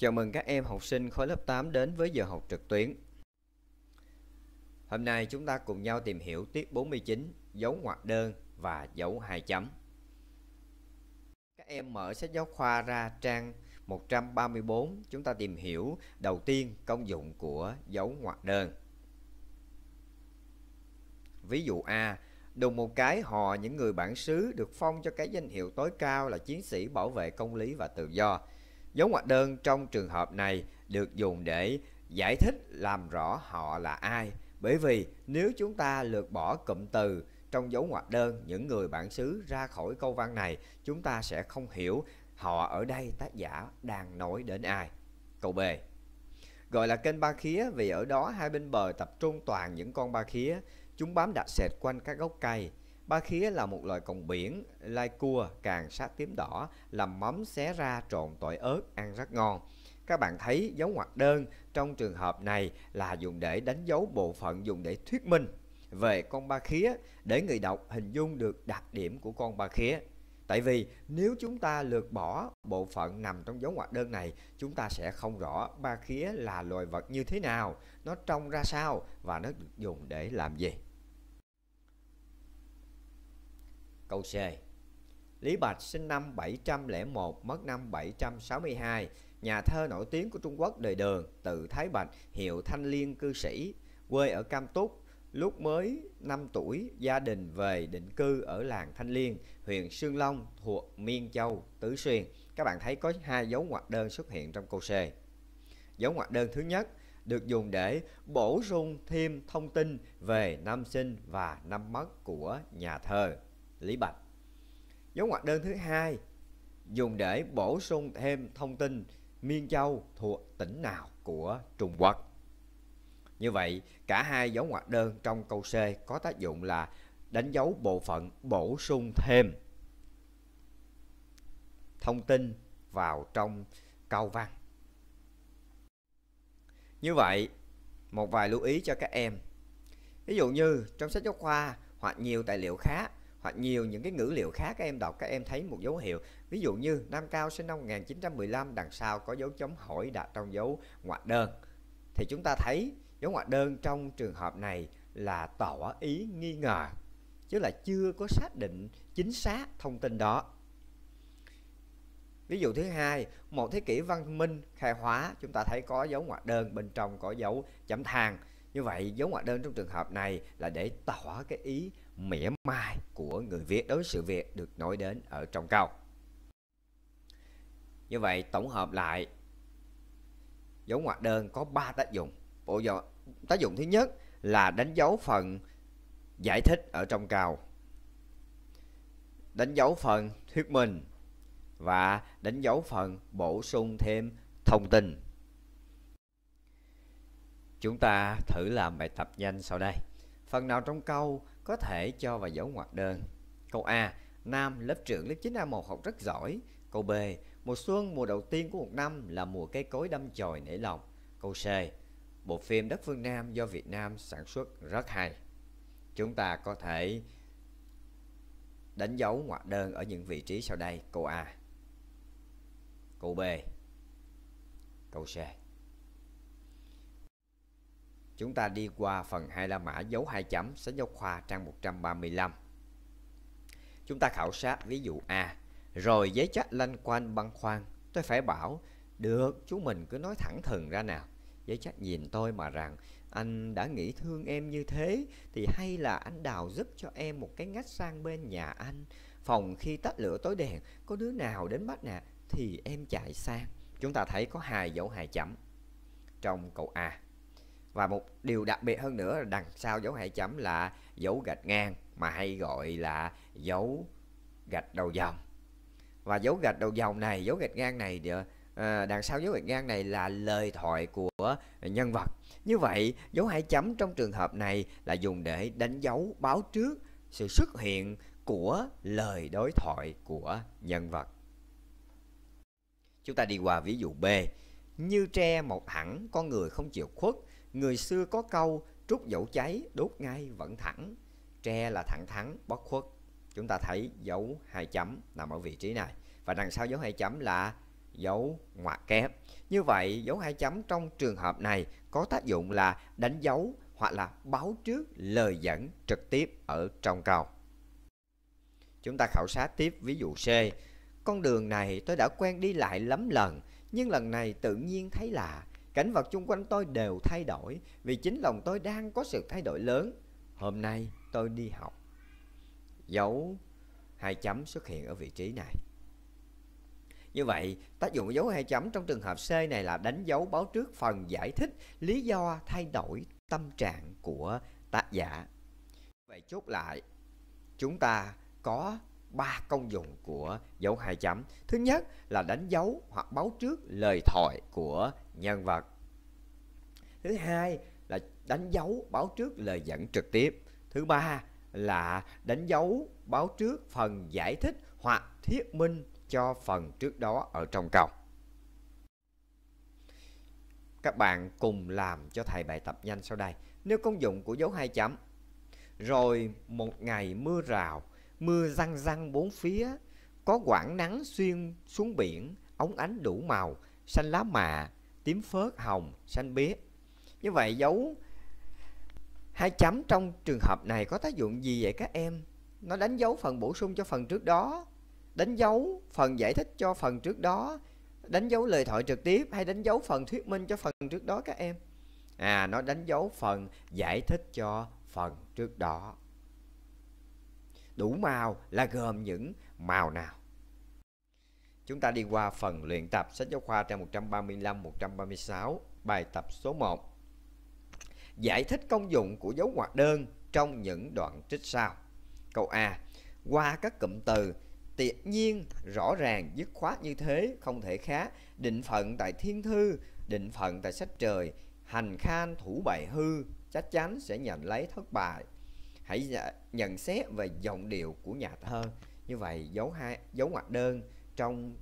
Chào mừng các em học sinh khối lớp 8 đến với giờ học trực tuyến. Hôm nay chúng ta cùng nhau tìm hiểu tiết 49, dấu ngoặc đơn và dấu hai chấm. Các em mở sách giáo khoa ra trang 134, chúng ta tìm hiểu đầu tiên công dụng của dấu ngoặc đơn. Ví dụ A, đùng một cái họ những người bản xứ được phong cho cái danh hiệu tối cao là chiến sĩ bảo vệ công lý và tự do Dấu ngoặc đơn trong trường hợp này được dùng để giải thích làm rõ họ là ai. Bởi vì nếu chúng ta lược bỏ cụm từ trong dấu ngoặc đơn những người bản xứ ra khỏi câu văn này, chúng ta sẽ không hiểu họ ở đây tác giả đang nói đến ai. Câu B. Gọi là kênh ba khía vì ở đó hai bên bờ tập trung toàn những con ba khía. Chúng bám đặt sệt quanh các gốc cây. Ba khía là một loài còng biển, lai cua, càng sát tím đỏ, làm mắm xé ra trộn tỏi ớt, ăn rất ngon. Các bạn thấy dấu ngoặc đơn trong trường hợp này là dùng để đánh dấu bộ phận dùng để thuyết minh về con ba khía để người đọc hình dung được đặc điểm của con ba khía. Tại vì nếu chúng ta lược bỏ bộ phận nằm trong dấu ngoặc đơn này, chúng ta sẽ không rõ ba khía là loài vật như thế nào, nó trông ra sao và nó được dùng để làm gì. Câu C. Lý Bạch sinh năm 701, mất năm 762, nhà thơ nổi tiếng của Trung Quốc đời Đường, tự Thái Bạch, hiệu Thanh Liên cư sĩ, quê ở Cam Túc, lúc mới 5 tuổi gia đình về định cư ở làng Thanh Liên, huyện Sương Long thuộc Miên Châu, Tứ Xuyên. Các bạn thấy có hai dấu ngoặc đơn xuất hiện trong câu C. Dấu ngoặc đơn thứ nhất được dùng để bổ sung thêm thông tin về năm sinh và năm mất của nhà thơ lý bạch. Dấu ngoặc đơn thứ hai dùng để bổ sung thêm thông tin Miên Châu thuộc tỉnh nào của Trung Quốc. Như vậy, cả hai dấu ngoặc đơn trong câu C có tác dụng là đánh dấu bộ phận bổ sung thêm thông tin vào trong câu văn. Như vậy, một vài lưu ý cho các em. Ví dụ như trong sách giáo khoa hoặc nhiều tài liệu khác hoặc nhiều những cái ngữ liệu khác các em đọc các em thấy một dấu hiệu ví dụ như Nam Cao sinh năm 1915 đằng sau có dấu chấm hỏi đặt trong dấu ngoặc đơn thì chúng ta thấy dấu ngoặc đơn trong trường hợp này là tỏ ý nghi ngờ chứ là chưa có xác định chính xác thông tin đó ví dụ thứ hai một thế kỷ văn minh khai hóa chúng ta thấy có dấu ngoặc đơn bên trong có dấu chấm than như vậy dấu ngoặc đơn trong trường hợp này là để tỏ cái ý mỉa mai của người viết đối sự việc được nói đến ở trong câu. Như vậy tổng hợp lại dấu ngoặc đơn có 3 tác dụng. Bộ dò, tác dụng thứ nhất là đánh dấu phần giải thích ở trong câu. Đánh dấu phần thuyết minh và đánh dấu phần bổ sung thêm thông tin. Chúng ta thử làm bài tập nhanh sau đây. Phần nào trong câu có thể cho vào dấu ngoặc đơn. Câu A, Nam lớp trưởng lớp 9A1 học rất giỏi. Câu B, mùa xuân mùa đầu tiên của một năm là mùa cây cối đâm chồi nảy lọc. Câu C, bộ phim Đất phương Nam do Việt Nam sản xuất rất hay. Chúng ta có thể đánh dấu ngoặc đơn ở những vị trí sau đây. Câu A, câu B, câu C. Chúng ta đi qua phần 2 la mã dấu hai chấm sách giáo khoa trang 135. Chúng ta khảo sát ví dụ A. Rồi giấy chắc lanh quanh băng khoan Tôi phải bảo, được chú mình cứ nói thẳng thừng ra nào. Giấy chắc nhìn tôi mà rằng anh đã nghĩ thương em như thế thì hay là anh đào giúp cho em một cái ngách sang bên nhà anh. Phòng khi tắt lửa tối đèn, có đứa nào đến bắt nè thì em chạy sang. Chúng ta thấy có hai dấu hai chấm trong câu A và một điều đặc biệt hơn nữa là đằng sau dấu hai chấm là dấu gạch ngang mà hay gọi là dấu gạch đầu dòng và dấu gạch đầu dòng này dấu gạch ngang này ờ, đằng sau dấu gạch ngang này là lời thoại của nhân vật như vậy dấu hai chấm trong trường hợp này là dùng để đánh dấu báo trước sự xuất hiện của lời đối thoại của nhân vật chúng ta đi qua ví dụ b như tre một hẳn con người không chịu khuất Người xưa có câu trúc dẫu cháy đốt ngay vẫn thẳng Tre là thẳng thắn bất khuất Chúng ta thấy dấu hai chấm nằm ở vị trí này Và đằng sau dấu hai chấm là dấu ngoặc kép Như vậy dấu hai chấm trong trường hợp này có tác dụng là đánh dấu hoặc là báo trước lời dẫn trực tiếp ở trong câu. Chúng ta khảo sát tiếp ví dụ C. Con đường này tôi đã quen đi lại lắm lần, nhưng lần này tự nhiên thấy lạ, cảnh vật chung quanh tôi đều thay đổi vì chính lòng tôi đang có sự thay đổi lớn. Hôm nay tôi đi học. Dấu hai chấm xuất hiện ở vị trí này. Như vậy, tác dụng của dấu hai chấm trong trường hợp C này là đánh dấu báo trước phần giải thích lý do thay đổi tâm trạng của tác giả. Vậy chốt lại, chúng ta có ba công dụng của dấu hai chấm. Thứ nhất là đánh dấu hoặc báo trước lời thoại của nhân vật. Thứ hai là đánh dấu báo trước lời dẫn trực tiếp. Thứ ba là đánh dấu báo trước phần giải thích hoặc thuyết minh cho phần trước đó ở trong câu. Các bạn cùng làm cho thầy bài tập nhanh sau đây. Nếu công dụng của dấu hai chấm rồi một ngày mưa rào mưa răng răng bốn phía, có quảng nắng xuyên xuống biển, ống ánh đủ màu, xanh lá mạ, tím phớt, hồng, xanh biếc. Như vậy dấu hai chấm trong trường hợp này có tác dụng gì vậy các em? Nó đánh dấu phần bổ sung cho phần trước đó, đánh dấu phần giải thích cho phần trước đó, đánh dấu lời thoại trực tiếp hay đánh dấu phần thuyết minh cho phần trước đó các em? À, nó đánh dấu phần giải thích cho phần trước đó đủ màu là gồm những màu nào chúng ta đi qua phần luyện tập sách giáo khoa trang 135 136 bài tập số 1 giải thích công dụng của dấu ngoặc đơn trong những đoạn trích sau câu A qua các cụm từ tuyệt nhiên rõ ràng dứt khoát như thế không thể khác định phận tại thiên thư định phận tại sách trời hành khan thủ bại hư chắc chắn sẽ nhận lấy thất bại hãy nhận xét về giọng điệu của nhà thơ ờ. như vậy dấu hai dấu ngoặc đơn trong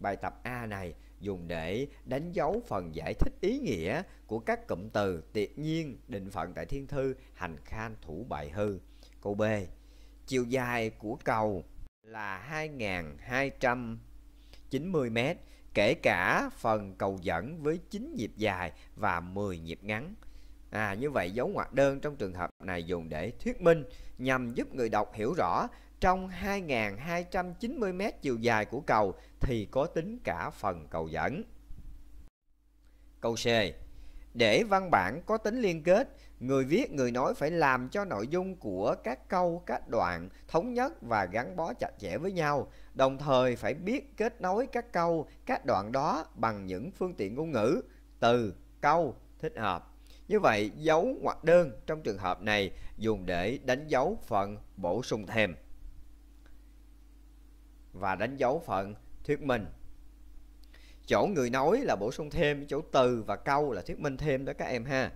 bài tập A này dùng để đánh dấu phần giải thích ý nghĩa của các cụm từ tuyệt nhiên định phận tại thiên thư hành khan thủ bài hư câu B chiều dài của cầu là 2.290 m kể cả phần cầu dẫn với 9 nhịp dài và 10 nhịp ngắn À, như vậy dấu ngoặc đơn trong trường hợp này dùng để thuyết minh nhằm giúp người đọc hiểu rõ trong 2.290m chiều dài của cầu thì có tính cả phần cầu dẫn. Câu C. Để văn bản có tính liên kết, người viết người nói phải làm cho nội dung của các câu, các đoạn thống nhất và gắn bó chặt chẽ với nhau, đồng thời phải biết kết nối các câu, các đoạn đó bằng những phương tiện ngôn ngữ, từ, câu thích hợp. Như vậy, dấu ngoặc đơn trong trường hợp này dùng để đánh dấu phần bổ sung thêm và đánh dấu phần thuyết minh. Chỗ người nói là bổ sung thêm, chỗ từ và câu là thuyết minh thêm đó các em ha.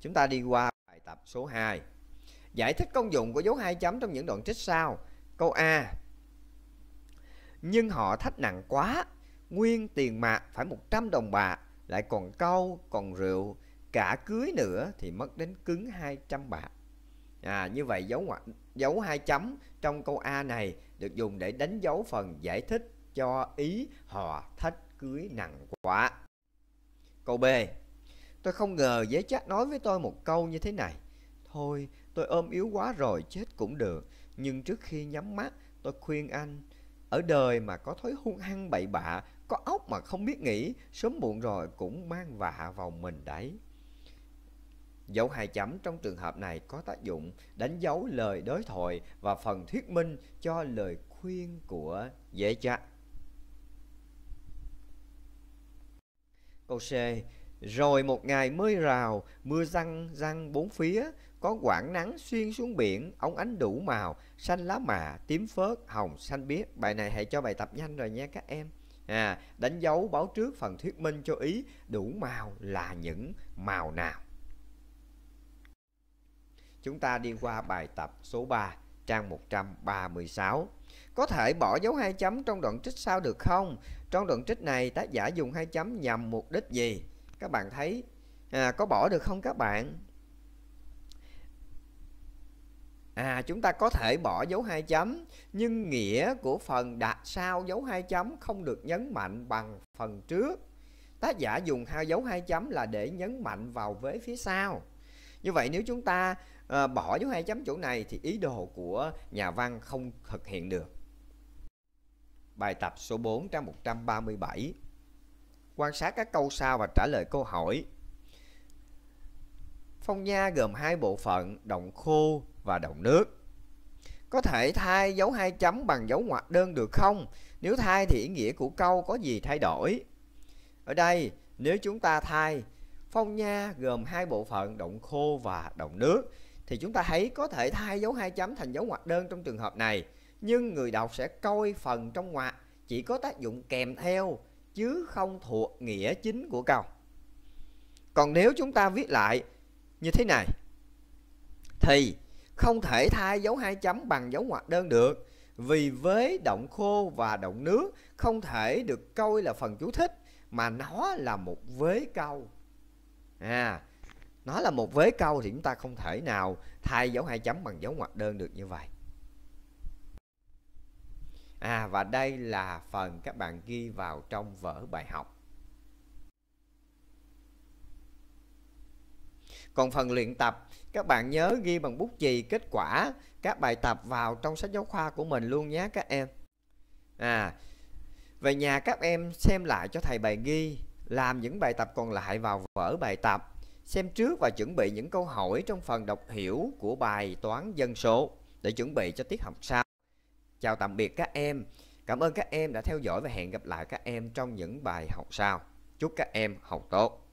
Chúng ta đi qua bài tập số 2. Giải thích công dụng của dấu hai chấm trong những đoạn trích sau. Câu A. Nhưng họ thách nặng quá, nguyên tiền mạc phải 100 đồng bạc, lại còn câu, còn rượu, cả cưới nữa thì mất đến cứng 200 bạc. À, như vậy dấu ngoặc dấu hai chấm trong câu A này được dùng để đánh dấu phần giải thích cho ý họ thách cưới nặng quá. Câu B. Tôi không ngờ giấy chắc nói với tôi một câu như thế này. Thôi, tôi ôm yếu quá rồi chết cũng được, nhưng trước khi nhắm mắt, tôi khuyên anh ở đời mà có thói hung hăng bậy bạ, có óc mà không biết nghĩ, sớm muộn rồi cũng mang vạ vào mình đấy. Dấu hai chấm trong trường hợp này có tác dụng đánh dấu lời đối thoại và phần thuyết minh cho lời khuyên của dễ cha. Câu C. Rồi một ngày mới rào, mưa răng răng bốn phía, có quảng nắng xuyên xuống biển, ống ánh đủ màu, xanh lá mạ, tím phớt, hồng, xanh biếc. Bài này hãy cho bài tập nhanh rồi nha các em. À, đánh dấu báo trước phần thuyết minh cho ý đủ màu là những màu nào. Chúng ta đi qua bài tập số 3 trang 136. Có thể bỏ dấu hai chấm trong đoạn trích sau được không? Trong đoạn trích này tác giả dùng hai chấm nhằm mục đích gì? Các bạn thấy à, có bỏ được không các bạn? À chúng ta có thể bỏ dấu hai chấm nhưng nghĩa của phần đặt sau dấu hai chấm không được nhấn mạnh bằng phần trước. Tác giả dùng hai dấu hai chấm là để nhấn mạnh vào vế phía sau như vậy nếu chúng ta à, bỏ dấu hai chấm chỗ này thì ý đồ của nhà văn không thực hiện được bài tập số 4 trang 137 quan sát các câu sau và trả lời câu hỏi phong nha gồm hai bộ phận động khô và động nước có thể thay dấu hai chấm bằng dấu ngoặc đơn được không nếu thay thì ý nghĩa của câu có gì thay đổi ở đây nếu chúng ta thay Phong nha gồm hai bộ phận động khô và động nước thì chúng ta thấy có thể thay dấu hai chấm thành dấu ngoặc đơn trong trường hợp này nhưng người đọc sẽ coi phần trong ngoặc chỉ có tác dụng kèm theo chứ không thuộc nghĩa chính của câu. Còn nếu chúng ta viết lại như thế này thì không thể thay dấu hai chấm bằng dấu ngoặc đơn được vì với động khô và động nước không thể được coi là phần chú thích mà nó là một vế câu à, nó là một vế câu thì chúng ta không thể nào thay dấu hai chấm bằng dấu ngoặc đơn được như vậy à và đây là phần các bạn ghi vào trong vở bài học Còn phần luyện tập, các bạn nhớ ghi bằng bút chì kết quả các bài tập vào trong sách giáo khoa của mình luôn nhé các em. À, về nhà các em xem lại cho thầy bài ghi làm những bài tập còn lại vào vở bài tập, xem trước và chuẩn bị những câu hỏi trong phần đọc hiểu của bài toán dân số để chuẩn bị cho tiết học sau. Chào tạm biệt các em. Cảm ơn các em đã theo dõi và hẹn gặp lại các em trong những bài học sau. Chúc các em học tốt.